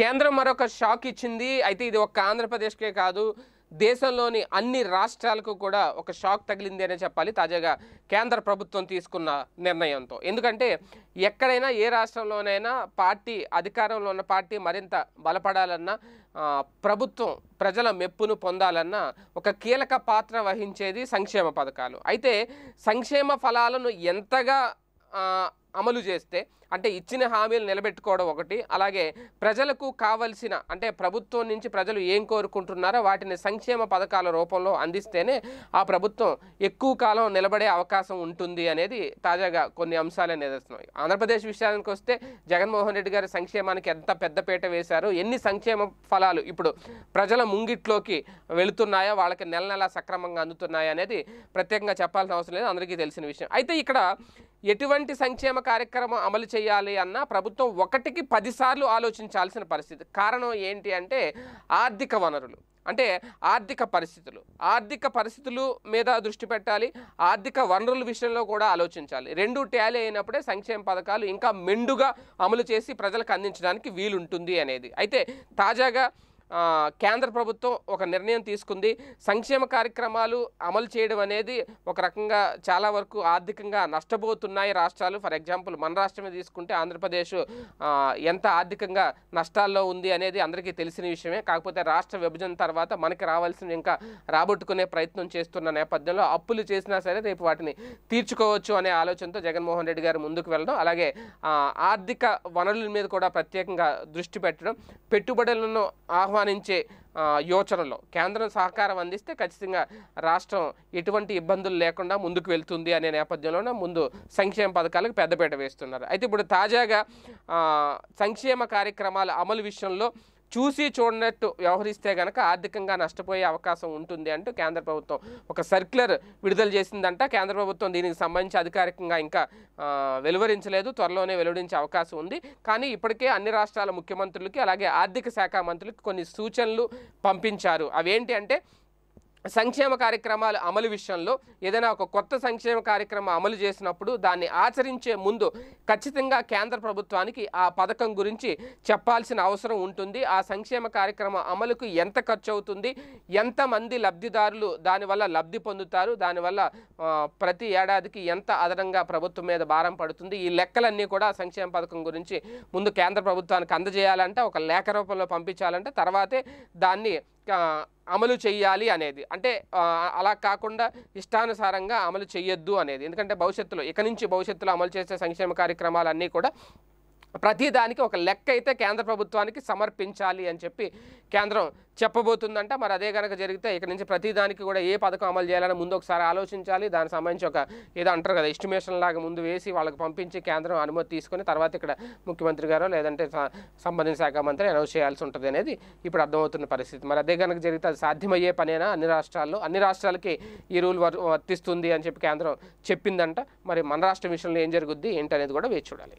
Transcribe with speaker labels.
Speaker 1: కేంద్రం మరొక షాక్ ఇచ్చింది అయితే ఇది ఒక్క ఆంధ్రప్రదేశ్కే కాదు దేశంలోని అన్ని రాష్ట్రాలకు కూడా ఒక షాక్ తగిలింది అనే చెప్పాలి తాజాగా కేంద్ర ప్రభుత్వం తీసుకున్న నిర్ణయంతో ఎందుకంటే ఎక్కడైనా ఏ రాష్ట్రంలోనైనా పార్టీ అధికారంలో ఉన్న పార్టీ మరింత బలపడాలన్నా ప్రభుత్వం ప్రజల మెప్పును పొందాలన్నా ఒక కీలక పాత్ర వహించేది సంక్షేమ పథకాలు అయితే సంక్షేమ ఫలాలను ఎంతగా అమలు చేస్తే అంటే ఇచ్చిన హామీలు నిలబెట్టుకోవడం ఒకటి అలాగే ప్రజలకు కావలసిన అంటే ప్రభుత్వం నుంచి ప్రజలు ఏం కోరుకుంటున్నారో వాటిని సంక్షేమ పథకాల రూపంలో అందిస్తేనే ఆ ప్రభుత్వం ఎక్కువ కాలం నిలబడే అవకాశం ఉంటుంది అనేది తాజాగా కొన్ని అంశాలు నిదర్శనం ఆంధ్రప్రదేశ్ విషయానికి వస్తే జగన్మోహన్ రెడ్డి గారి సంక్షేమానికి ఎంత పెద్దపీట వేశారు ఎన్ని సంక్షేమ ఫలాలు ఇప్పుడు ప్రజల ముంగిట్లోకి వెళుతున్నాయో వాళ్ళకి నెల నెల సక్రమంగా అందుతున్నాయో అనేది ప్రత్యేకంగా చెప్పాల్సిన అవసరం లేదు అందరికీ తెలిసిన విషయం అయితే ఇక్కడ ఎటువంటి సంక్షేమ కార్యక్రమం అమలు చేయాలి అన్నా ప్రభుత్వం ఒకటికి పదిసార్లు ఆలోచించాల్సిన పరిస్థితి కారణం ఏంటి అంటే ఆర్థిక వనరులు అంటే ఆర్థిక పరిస్థితులు ఆర్థిక పరిస్థితులు మీద దృష్టి పెట్టాలి ఆర్థిక వనరుల విషయంలో కూడా ఆలోచించాలి రెండు ట్యాలీ అయినప్పుడే సంక్షేమ పథకాలు ఇంకా మెండుగా అమలు చేసి ప్రజలకు అందించడానికి వీలుంటుంది అనేది అయితే తాజాగా కేంద్ర ప్రభుత్వం ఒక నిర్ణయం తీసుకుంది సంక్షేమ కార్యక్రమాలు అమలు చేయడం అనేది ఒక రకంగా చాలా వరకు ఆర్థికంగా నష్టపోతున్నాయి రాష్ట్రాలు ఫర్ ఎగ్జాంపుల్ మన రాష్ట్రమే తీసుకుంటే ఆంధ్రప్రదేశ్ ఎంత ఆర్థికంగా నష్టాల్లో ఉంది అనేది అందరికీ తెలిసిన విషయమే కాకపోతే రాష్ట్ర విభజన తర్వాత మనకి రావాల్సిన ఇంకా రాబట్టుకునే ప్రయత్నం చేస్తున్న నేపథ్యంలో అప్పులు చేసినా సరే రేపు వాటిని తీర్చుకోవచ్చు అనే ఆలోచనతో జగన్మోహన్ రెడ్డి గారు ముందుకు వెళ్ళడం అలాగే ఆర్థిక వనరుల మీద కూడా ప్రత్యేకంగా దృష్టి పెట్టడం పెట్టుబడులను ఆహ్వానం ఆహ్వానించే యోచనలో కేంద్రం సహకారం అందిస్తే ఖచ్చితంగా రాష్ట్రం ఎటువంటి ఇబ్బందులు లేకుండా ముందుకు వెళ్తుంది అనే నేపథ్యంలోనే ముందు సంక్షేమ పథకాలకు పెద్దపీట వేస్తున్నారు అయితే ఇప్పుడు తాజాగా సంక్షేమ కార్యక్రమాల అమలు విషయంలో చూసి చూడనట్టు వ్యవహరిస్తే కనుక ఆర్థికంగా నష్టపోయే అవకాశం ఉంటుంది అంటూ కేంద్ర ప్రభుత్వం ఒక సర్క్యులర్ విడుదల చేసిందంట కేంద్ర ప్రభుత్వం దీనికి సంబంధించి అధికారికంగా ఇంకా వెలువరించలేదు త్వరలోనే వెలువరించే అవకాశం ఉంది కానీ ఇప్పటికే అన్ని రాష్ట్రాల ముఖ్యమంత్రులకి అలాగే ఆర్థిక శాఖ మంత్రులకి కొన్ని సూచనలు పంపించారు అవేంటి అంటే సంక్షేమ కార్యక్రమాల అమలు విషయంలో ఏదైనా ఒక కొత్త సంక్షేమ కార్యక్రమం అమలు చేసినప్పుడు దాన్ని ఆచరించే ముందు ఖచ్చితంగా కేంద్ర ప్రభుత్వానికి ఆ పథకం గురించి చెప్పాల్సిన అవసరం ఉంటుంది ఆ సంక్షేమ కార్యక్రమ అమలుకు ఎంత ఖర్చు అవుతుంది ఎంతమంది లబ్ధిదారులు దానివల్ల లబ్ధి పొందుతారు దానివల్ల ప్రతి ఏడాదికి ఎంత అదనంగా ప్రభుత్వం మీద భారం పడుతుంది ఈ లెక్కలన్నీ కూడా సంక్షేమ పథకం గురించి ముందు కేంద్ర ప్రభుత్వానికి అందజేయాలంటే ఒక లేఖ రూపంలో పంపించాలంటే తర్వాతే దాన్ని అమలు చేయాలి అనేది అంటే అలా కాకుండా ఇష్టానుసారంగా అమలు చేయొద్దు అనేది ఎందుకంటే భవిష్యత్తులో ఇక నుంచి భవిష్యత్తులో అమలు చేసే సంక్షేమ కార్యక్రమాలన్నీ కూడా ప్రతిదానికి ఒక లెక్క అయితే కేంద్ర ప్రభుత్వానికి సమర్పించాలి అని చెప్పి కేంద్రం చెప్పబోతుందంట మరి అదే కనుక జరిగితే ఇక్కడ నుంచి ప్రతిదానికి కూడా ఏ పథకం అమలు చేయాలని ముందు ఒకసారి ఆలోచించాలి దానికి సంబంధించి ఒక ఏదో అంటారు కదా ఎస్టిమేషన్ లాగా ముందు వేసి వాళ్ళకి పంపించి కేంద్రం అనుమతి తీసుకొని తర్వాత ఇక్కడ ముఖ్యమంత్రి గారో లేదంటే సంబంధిత శాఖ మంత్రి అనౌన్స్ చేయాల్సి ఉంటుంది అనేది ఇప్పుడు అర్థమవుతున్న పరిస్థితి మరి అదే కనుక జరిగితే అది సాధ్యమయ్యే పనేనా అన్ని రాష్ట్రాల్లో అన్ని రాష్ట్రాలకి ఈ రూల్ వర్తిస్తుంది అని చెప్పి కేంద్రం చెప్పిందంట మరి మన రాష్ట్రం విషయంలో ఏం జరుగుద్ది ఏంటనేది కూడా వేచి చూడాలి